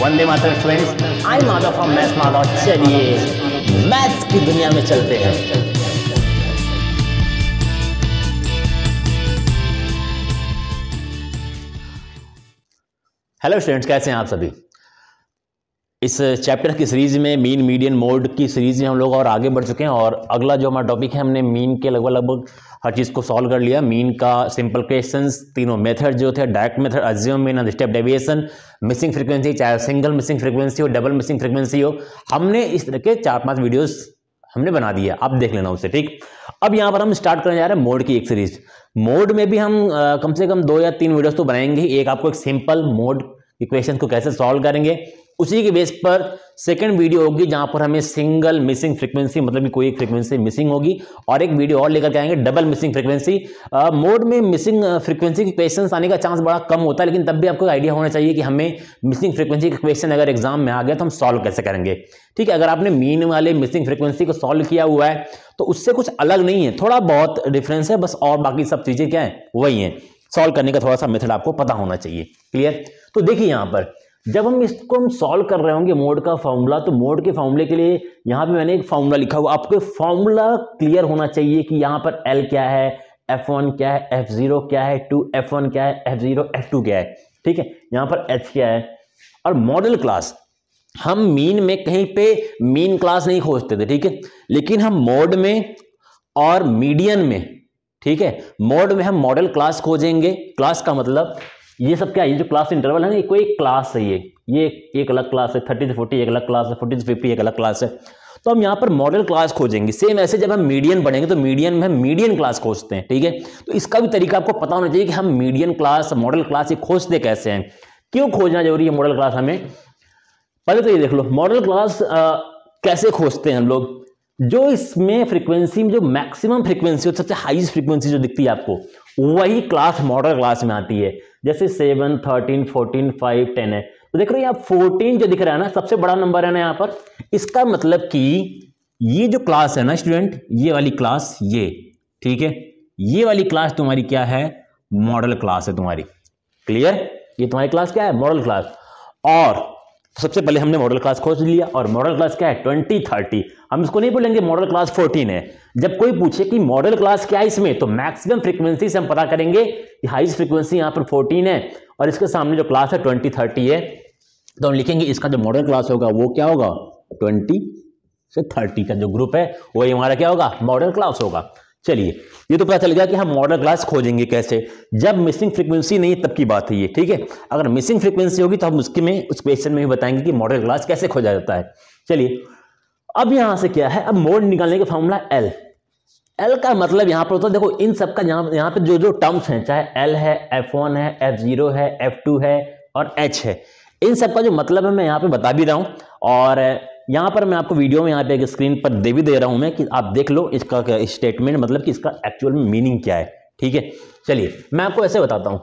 Vande Mataram friends I Madhav from math Madhav चलिए maths की दुनिया में चलते हैं हेलो स्टूडेंट्स कैसे हैं आप सभी इस चैप्टर की सीरीज़ में मीन मीडियन मोड की सीरीज़ में हम लोग और आगे बढ़ चुके हैं और अगला जो हमारा टॉपिक है हमने मीन के लगभग लगभग हर चीज़ को सॉल्व कर लिया मीन का सिंपल क्वेश्चन तीनों मेथड जो थे direct method assumed mean and step deviation missing frequency चाहे सिंगल मिसिंग फ्रीक्वेंसी हो डबल मिसिंग फ्रीक्वेंसी हो हमने इस तरह के चार पाँच वीडियोज़ हमने बना दिया आप देख लेना उसे ठीक अब यहाँ पर हम स्टार्ट करने जा रहे हैं मोड की एक सीरीज मोड में भी हम कम से कम दो या तीन वीडियोज तो बनाएंगे एक आपको एक सिंपल मोड इक्वेशन को कैसे सॉल्व करेंगे उसी के बेस पर सेकंड वीडियो होगी जहां पर हमें सिंगल मिसिंग फ्रीक्वेंसी मतलब कि कोई एक फ्रीक्वेंसी मिसिंग होगी और एक वीडियो और लेकर के आएंगे डबल मिसिंग फ्रीक्वेंसी मोड में मिसिंग फ्रीक्वेंसी के क्वेश्चन आने का चांस बड़ा कम होता है लेकिन तब भी आपको आइडिया होना चाहिए कि हमें मिसिंग फ्रीक्वेंसी के क्वेश्चन अगर एग्जाम में आ गया तो हम सॉल्व कैसे करेंगे ठीक है अगर आपने मीन वाले मिसिंग फ्रिक्वेंसी को सॉल्व किया हुआ है तो उससे कुछ अलग नहीं है थोड़ा बहुत डिफरेंस है बस और बाकी सब चीज़ें क्या है वही है सॉल्व करने का थोड़ा सा मेथड आपको पता होना चाहिए क्लियर तो देखिए यहां पर जब हम इसको हम सॉल्व कर रहे होंगे मोड का फॉर्मूला तो मोड के फॉर्मूले के लिए यहाँ पे मैंने एक फॉर्मूला लिखा हुआ आपको फॉर्मूला क्लियर होना चाहिए कि यहाँ पर एल क्या है एफ वन क्या है एफ जीरो क्या है टू एफ वन क्या है एफ जीरो एफ टू क्या है ठीक है यहाँ पर एच क्या है और मॉडल क्लास हम मीन में कहीं पे मीन क्लास नहीं खोजते थे ठीक है लेकिन हम मोड में और मीडियन में ठीक है मोड में हम मॉडल क्लास खोजेंगे क्लास का मतलब ये सब क्या है जो क्लास इंटरवल है ना ये कोई एक क्लास है ये ये एक अलग क्लास है थर्टी से फोर्टी एक अलग क्लास है फोर्टी से फिफ्टी एक अलग क्लास है तो हम यहाँ पर मॉडल क्लास खोजेंगे सेम ऐसे जब हम मीडियन बढ़ेंगे तो मीडियन में हम मीडियन क्लास खोजते हैं ठीक है तो इसका भी तरीका आपको पता होना चाहिए कि हम मीडियन क्लास मॉडल क्लास ये खोजते कैसे हैं क्यों खोजना जरूरी है मॉडल क्लास हमें पहले तो ये देख लो मॉडल क्लास कैसे खोजते हैं हम लोग जो इसमें फ्रीक्वेंसी में जो मैक्सिमम फ्रीक्वेंसी हो सबसे हाईएस्ट फ्रीक्वेंसी जो दिखती है आपको वही क्लास मॉडल क्लास में आती है जैसे seven thirteen fourteen five ten है तो देख रहे फोर्टीन जो दिख रहा है ना सबसे बड़ा नंबर है ना यहाँ पर इसका मतलब कि ये जो क्लास है ना स्टूडेंट ये वाली क्लास ये ठीक है ये वाली क्लास तुम्हारी क्या है मॉडल क्लास है तुम्हारी क्लियर ये तुम्हारी क्लास क्या है मॉडल क्लास और सबसे पहले हमने मॉडल क्लास खोज लिया और मॉडल क्लास क्या है ट्वेंटी थर्टी हम इसको नहीं बोलेंगे मॉडल क्लास फोर्टीन है जब कोई पूछे कि मॉडल क्लास क्या है इसमें तो मैक्सिमम फ्रीक्वेंसी से हम पता करेंगे कि हाइस्ट फ्रीक्वेंसी यहाँ पर फोर्टीन है और इसके सामने जो क्लास है ट्वेंटी थर्टी है तो हम लिखेंगे इसका जो मॉडल क्लास होगा वो क्या होगा ट्वेंटी से थर्टी का जो ग्रुप है वही हमारा क्या होगा मॉडल क्लास होगा चलिए ये तो पता चल गया कि हम मॉडल क्लास खोजेंगे कैसे जब मिसिंग फ्रीक्वेंसी नहीं तब की बात है ये ठीक है अगर मिसिंग फ्रीक्वेंसी होगी तो हम उसके में उस क्वेश्चन में भी बताएंगे कि मॉडल क्लास कैसे खोजा जाता है चलिए अब यहां से क्या है अब मोड निकालने का फॉर्मूला एल एल का मतलब यहां पर होता है देखो इन सब का यहां यहाँ पे जो जो टर्म्स हैं चाहे एल है एफ वन है एफ जीरो है एफ टू है और एच है इन सबका जो मतलब है मैं यहाँ पे बता भी रहा हूँ और यहाँ पर मैं आपको वीडियो में यहाँ पे एक स्क्रीन पर दे भी दे रहा हूँ मैं कि आप देख लो इसका स्टेटमेंट मतलब कि इसका एक्चुअल मीनिंग क्या है ठीक है चलिए मैं आपको ऐसे बताता हूँ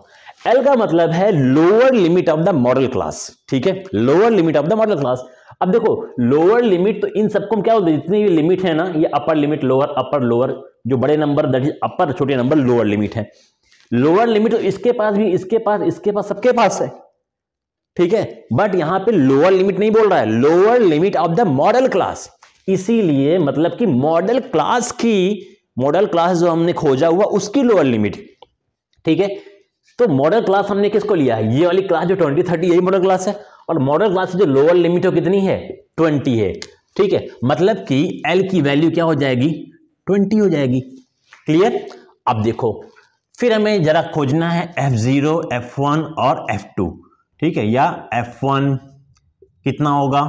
एल का मतलब है lower limit of the modal class ठीक है lower limit of the modal class अब देखो लोअर लिमिट तो इन सबको क्या होता है जितनी भी लिमिट है ना ये upper limit lower upper lower जो बड़े नंबर दट इज अपर छोटे नंबर लोअर लिमिट है लोअर लिमिट तो इसके पास भी इसके पास इसके पास सबके पास है ठीक है बट यहां पे लोअर लिमिट नहीं बोल रहा है lower limit of the modal class इसीलिए मतलब कि मॉडल क्लास की मॉडल क्लास जो हमने खोजा हुआ उसकी लोअर लिमिट ठीक है तो मॉडल क्लास हमने किसको लिया है ये वाली क्लास जो ट्वेंटी थर्टी यही मॉडल क्लास है और मॉडल क्लास जो लोअर लिमिट हो कितनी है ट्वेंटी है ठीक है मतलब कि एल की वैल्यू क्या हो जाएगी ट्वेंटी हो जाएगी क्लियर अब देखो फिर हमें जरा खोजना है एफ जीरो एफ वन और एफ टू ठीक है या एफ वन कितना होगा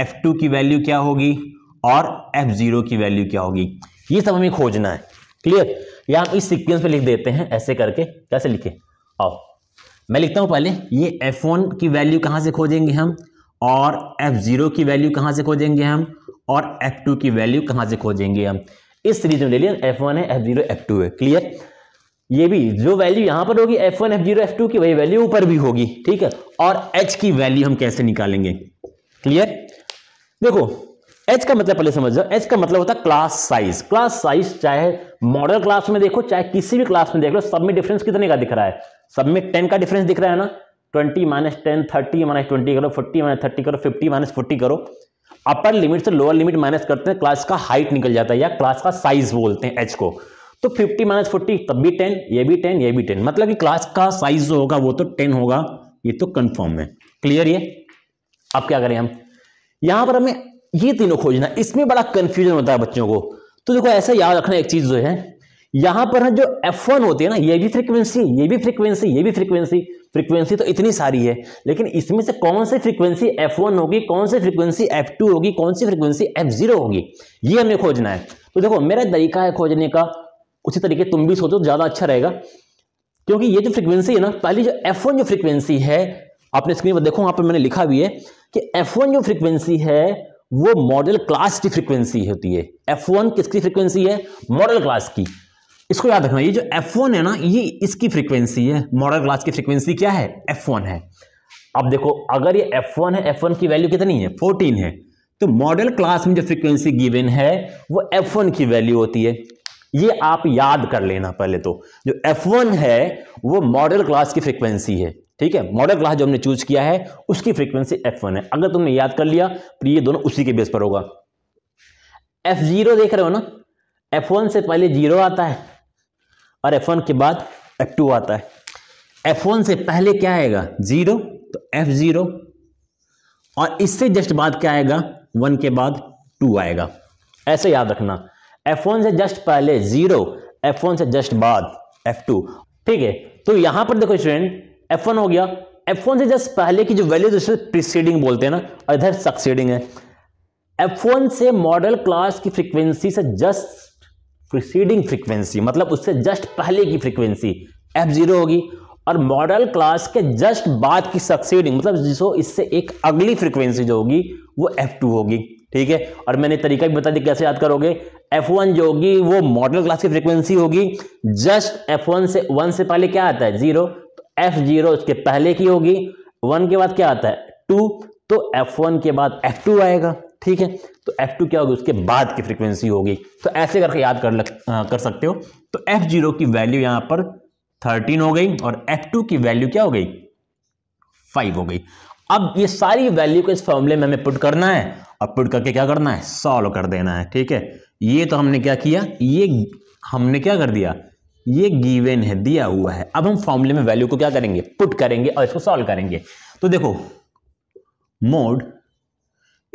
एफ टू की वैल्यू क्या होगी और एफ जीरो की वैल्यू क्या होगी ये सब हमें खोजना है क्लियर या हम इस सीक्वेंस पे लिख देते हैं ऐसे करके कैसे लिखे आओ मैं लिखता हूं पहले ये एफ वन की वैल्यू कहां से खोजेंगे हम और एफ जीरो की वैल्यू कहां से खोजेंगे हम और एफ टू की वैल्यू कहां से खोजेंगे हम इस सीरीज में ले लिया एफ वन है एफ जीरो एफ टू है क्लियर ये भी जो वैल्यू यहां पर होगी F one F zero F two की वही वैल्यू ऊपर भी होगी ठीक है और एच की वैल्यू हम कैसे निकालेंगे क्लियर देखो एच का मतलब पहले समझ जाओ एच का मतलब होता है क्लास साइज क्लास साइज चाहे मॉडल क्लास में देखो चाहे किसी भी क्लास में देख लो सब में डिफरेंस कितने का दिख रहा है सब में टेन का डिफरेंस दिख रहा है ना twenty minus ten thirty minus twenty करो फोर्टी माइनस थर्टी करो फिफ्टी माइनस फोर्टी करो अपर लिमिट से लोअर लिमिट माइनस करते हैं क्लास का हाइट निकल जाता है या क्लास का साइज बोलते हैं एच को तो 50 माइनस फोर्टी तब भी 10 ये भी 10 ये भी 10 मतलब कि क्लास का साइज जो होगा वो तो 10 होगा ये तो कंफर्म है क्लियर ये अब क्या करें हम यहां पर हमें ये तीनों खोजना इसमें बड़ा कंफ्यूजन होता है बच्चों को तो देखो ऐसा याद रखना एक चीज जो है यहां पर जो एफ वन होती है ना ये भी फ्रीक्वेंसी ये भी फ्रीक्वेंसी ये भी फ्रीक्वेंसी फ्रीक्वेंसी तो इतनी सारी है लेकिन इसमें से कौन सी फ्रीक्वेंसी एफ वन होगी कौन सी फ्रीक्वेंसी एफ टू होगी कौन सी फ्रीक्वेंसी एफ जीरो होगी ये हमें खोजना है तो देखो मेरा तरीका है खोजने का उसी तरीके तुम भी सोचो ज़्यादा अच्छा रहेगा क्योंकि ये जो फ्रिक्वेंसी है ना पहली जो एफ जो फ्रिक्वेंसी है आपने स्क्रीन पर देखो वहां पर मैंने लिखा भी है कि एफ जो फ्रिक्वेंसी है वो मॉडल क्लास की फ्रिक्वेंसी होती है एफ वन किसकी फ्रिक्वेंसी है मॉडल क्लास की इसको याद रखना ये जो एफ वन है ना ये इसकी फ्रिक्वेंसी है मॉडल क्लास की फ्रीक्वेंसी क्या है एफ वन है अब देखो अगर ये एफ वन है एफ वन की वैल्यू कितनी है फोर्टीन है तो मॉडल क्लास में जो फ्रीक्वेंसी गिवन है वो एफ वन की वैल्यू होती है ये आप याद कर लेना पहले तो जो एफ वन है वो मॉडल क्लास की फ्रीक्वेंसी है ठीक है मॉडल क्लास जो हमने चूज किया है उसकी फ्रीक्वेंसी वन है अगर तुमने याद कर लिया तो ये दोनों उसी के बेस पर होगा एफ जीरो देख रहे हो ना एफ वन से पहले जीरो आता है और एफ वन के बाद एफ टू आता है एफ वन से पहले क्या आएगा जीरो तो जीरो और इससे जस्ट बाद क्या आएगा वन के बाद टू आएगा ऐसे याद रखना एफ वन से जस्ट पहले जीरो एफ वन से जस्ट बाद एफ टू ठीक है तो यहां पर देखो स्टूडेंट एफ वन हो गया एफ वन से जस्ट पहले की जो वैल्यू जिसे प्रिसीडिंग बोलते हैं ना और इधर सक्सीडिंग है एफ से मॉडल क्लास की फ्रीक्वेंसी से जस्ट प्रीसीडिंग फ्रीक्वेंसी मतलब उससे जस्ट पहले की फ्रीक्वेंसी एफ जीरो होगी और मॉडल क्लास के जस्ट बाद की सक्सीडिंग मतलब जिसको इससे एक अगली फ्रीक्वेंसी जो होगी वो एफ होगी ठीक है और मैंने तरीका भी बता दिया कैसे याद करोगे एफ वन जो होगी वो मॉडल क्लास की फ्रीक्वेंसी होगी जस्ट एफ वन से वन से पहले क्या आता है जीरो तो एफ जीरो उसके पहले की होगी वन के बाद क्या आता है टू तो एफ वन के बाद एफ टू आएगा ठीक है तो एफ टू क्या होगी उसके बाद की फ्रीक्वेंसी होगी तो ऐसे करके याद कर लग, आ, कर सकते हो तो एफ जीरो की वैल्यू यहां पर थर्टीन हो गई और एफ टू की वैल्यू क्या हो गई फाइव हो गई अब ये सारी वैल्यू को इस फॉर्मूले में हमें पुट करना है और पुट करके क्या करना है सॉल्व कर देना है ठीक है ये तो हमने क्या किया ये हमने क्या कर दिया ये गिवन है दिया हुआ है अब हम फॉर्मूले में वैल्यू को क्या करेंगे पुट करेंगे और इसको सॉल्व करेंगे तो देखो मोड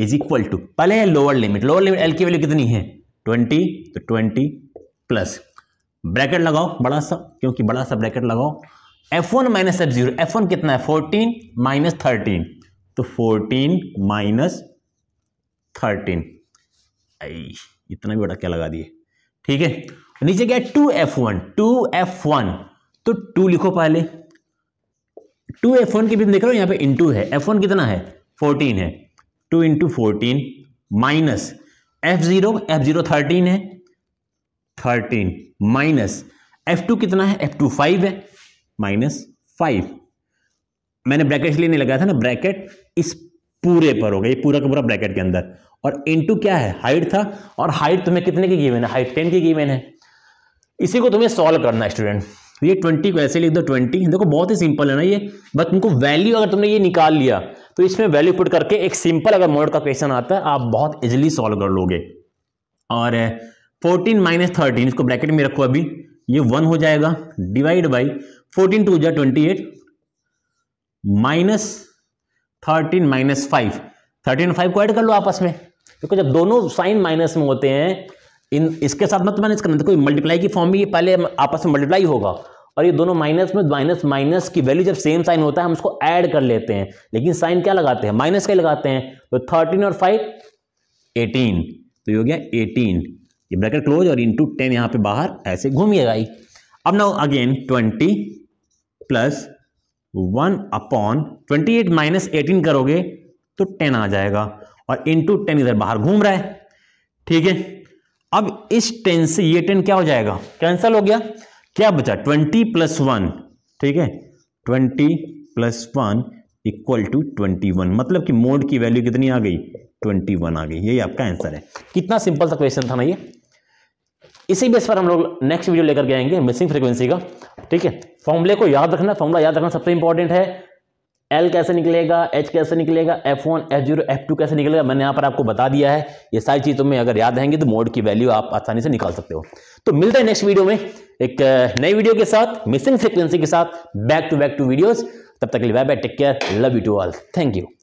इज इक्वल टू पहले है lower limit lower limit L की वैल्यू कितनी है ट्वेंटी तो ट्वेंटी प्लस ब्रैकेट लगाओ बड़ा सा क्योंकि बड़ा सा ब्रैकेट लगाओ F one minus F zero F one कितना है फोर्टीन माइनस थर्टीन तो फोर्टीन माइनस थर्टीन आई इतना भी बड़ा क्या लगा दिए ठीक है नीचे क्या two F one two F one तो टू लिखो पहले टू एफ वन के बीच देख रहे हो यहां पे इंटू है एफ वन कितना है फोर्टीन है two into fourteen minus F zero F zero thirteen है थर्टीन माइनस एफ टू कितना है एफ टू फाइव है माइनस फाइव मैंने ब्रैकेट लिए नहीं लगाया था ना ब्रैकेट इस पूरे पर होगा ये पूरा का पूरा ब्रैकेट के अंदर और इनटू क्या है हाइट था और हाइट तुम्हें कितने की गिवन है हाइट टेन की गिवन है इसी को तुम्हें सॉल्व करना है स्टूडेंट ये ट्वेंटी को ऐसे लिख दो ट्वेंटी देखो बहुत ही सिंपल है ना ये बस तुमको वैल्यू अगर तुमने ये निकाल लिया तो इसमें वैल्यू पुट करके एक सिंपल अगर मोड का क्वेश्चन आता है आप बहुत इजिली सॉल्व कर लोगे और फोर्टीन माइनस थर्टीन इसको ब्रैकेट में रखो अभी ये वन हो जाएगा डिवाइड बाई फोर्टीन टू जाए twenty eight minus thirteen minus five thirteen five को ऐड कर लो आपस में देखो जब दोनों साइन माइनस में होते हैं इन इसके साथ मत माइनस करना देखो मल्टीप्लाई की फॉर्म भी पहले आपस में मल्टीप्लाई होगा और ये दोनों माइनस में माइनस माइनस की वैल्यू जब सेम साइन होता है हम उसको ऐड कर लेते हैं लेकिन साइन क्या लगाते हैं माइनस क्या लगाते हैं तो थर्टीन और फाइव एटीन तो ये हो गया एटीन ये ब्रैकेट क्लोज और इंटू टेन यहाँ पे बाहर ऐसे घूमिएगा ही अब ना again twenty plus one upon twenty eight minus eighteen करोगे तो टेन आ जाएगा और इंटू टेन इधर बाहर घूम रहा है ठीक है अब इस टेन से ये टेन क्या हो जाएगा कैंसल हो गया क्या बचा ट्वेंटी प्लस वन ठीक है twenty plus one equal to twenty one मतलब कि मोड की वैल्यू कितनी आ गई ट्वेंटी वन आ गई यही आपका आंसर है कितना सिंपल सा क्वेश्चन था ना ये इसी बेस पर हम लोग नेक्स्ट वीडियो लेकर के आएंगे मिसिंग फ्रीक्वेंसी का ठीक है फॉर्मूले को याद रखना फॉर्मूला याद रखना सबसे इंपॉर्टेंट है एल कैसे निकलेगा एच कैसे निकलेगा F one F zero F two कैसे निकलेगा मैंने यहाँ पर आपको बता दिया है ये सारी चीज़ तुम्हें अगर याद रहेंगी तो मोड की वैल्यू आप आसानी से निकाल सकते हो तो मिलता है नेक्स्ट वीडियो में एक नई वीडियो के साथ मिसिंग फ्रिक्वेंसी के साथ back to back to videos तब तक के लिए bye bye take care love you to all thank you